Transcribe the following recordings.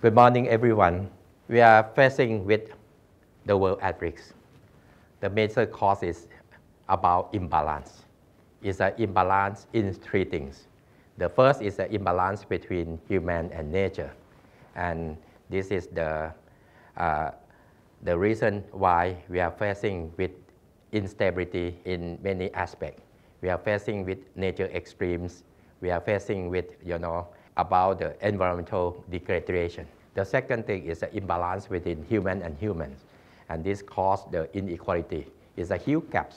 Good morning, everyone. We are facing with the world at risk. The major cause is about imbalance. It's an imbalance in three things. The first is the imbalance between human and nature. And this is the, uh, the reason why we are facing with instability in many aspects. We are facing with nature extremes. We are facing with, you know, about the environmental degradation. The second thing is the imbalance within human and humans. And this caused the inequality. It's a huge gap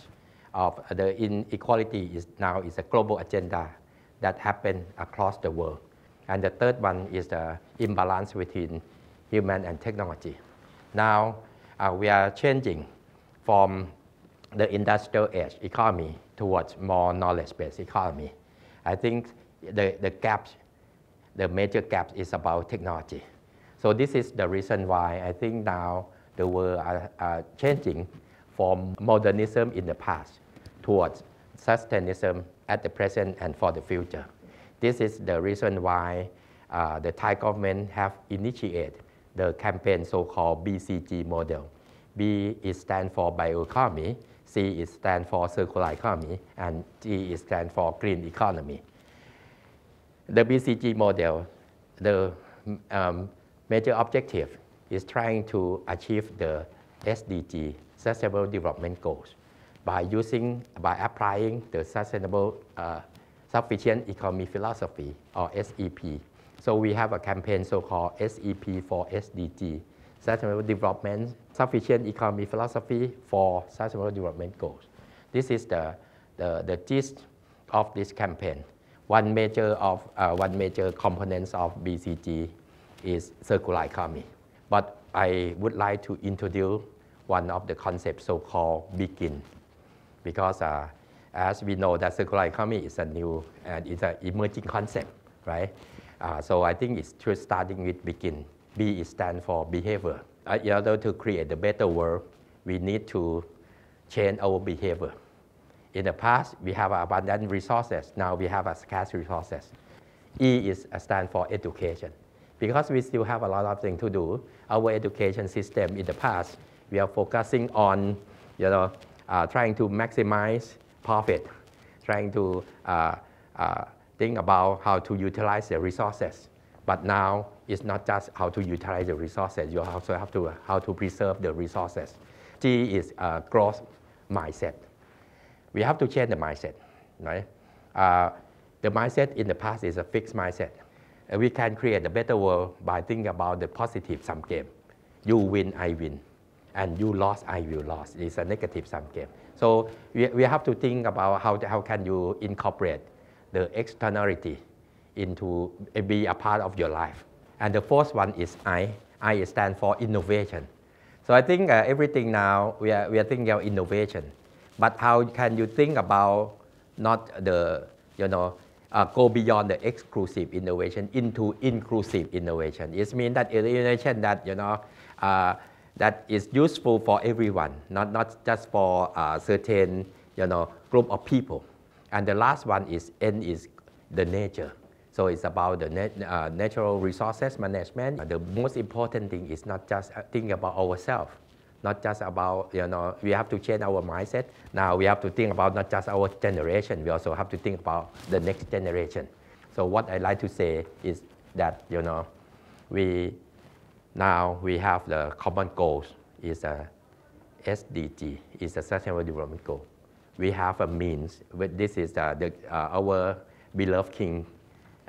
of the inequality is now is a global agenda that happened across the world. And the third one is the imbalance within human and technology. Now uh, we are changing from the industrial age economy towards more knowledge-based economy. I think the, the gap, the major gap is about technology. So this is the reason why I think now the world are, are changing from modernism in the past towards sustainism at the present and for the future. This is the reason why uh, the Thai government have initiated the campaign so-called BCG model. B is stand for bioeconomy, C is stand for circular economy, and G is stand for green economy. The BCG model, the um, major objective is trying to achieve the SDG, Sustainable Development Goals, by using, by applying the Sustainable uh, Sufficient Economy Philosophy, or SEP. So we have a campaign so-called SEP for SDG, sustainable development, sufficient economy philosophy for sustainable development goals. This is the, the, the gist of this campaign. One major, of, uh, one major component of BCG is circular economy. But I would like to introduce one of the concepts so-called begin, because uh, as we know that circular economy is a new, and uh, it's an emerging concept, right? Uh, so I think it's starting with begin. B stands stand for behavior. Uh, in order to create a better world, we need to change our behavior. In the past, we have abundant resources. Now we have scarce resources. E is uh, stand for education. Because we still have a lot of things to do, our education system in the past, we are focusing on you know, uh, trying to maximize profit, trying to uh, uh, think about how to utilize the resources. But now it's not just how to utilize the resources, you also have to how to preserve the resources. G is a uh, growth mindset. We have to change the mindset, right? Uh, the mindset in the past is a fixed mindset. we can create a better world by thinking about the positive sum game. You win, I win. And you lost, I will lose. It's a negative sum game. So we, we have to think about how, how can you incorporate the externality into eh, be a part of your life. And the fourth one is I. I stand for innovation. So I think uh, everything now we are, we are thinking about innovation, but how can you think about not the you know uh, go beyond the exclusive innovation into inclusive innovation? It means that innovation that you know uh, that is useful for everyone, not not just for a uh, certain you know group of people. And the last one is N is the nature. So it's about the nat uh, natural resources management. The most important thing is not just uh, think about ourselves, not just about, you know, we have to change our mindset. Now we have to think about not just our generation, we also have to think about the next generation. So what I like to say is that, you know, we now we have the common goals is a SDG, is a Sustainable Development Goal. We have a means, this is the, uh, the uh, our beloved king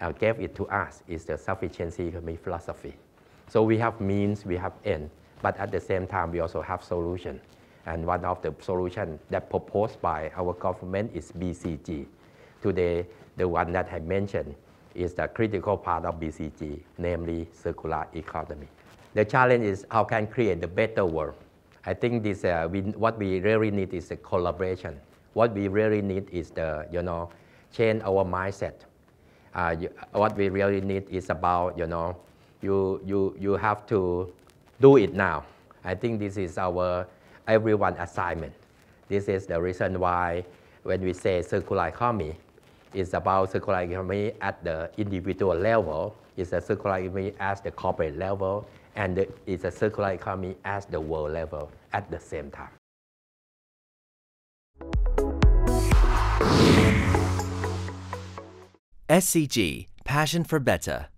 uh, gave it to us is the sufficiency economic philosophy. So we have means, we have end, but at the same time, we also have solution. And one of the solution that proposed by our government is BCG. Today, the one that I mentioned is the critical part of BCG, namely circular economy. The challenge is how can create a better world. I think this, uh, we, what we really need is a collaboration. What we really need is the, you know, change our mindset uh, you, what we really need is about, you know, you, you, you have to do it now. I think this is our everyone assignment. This is the reason why when we say circular economy, it's about circular economy at the individual level, it's a circular economy at the corporate level, and it's a circular economy at the world level at the same time. SCG Passion for Beta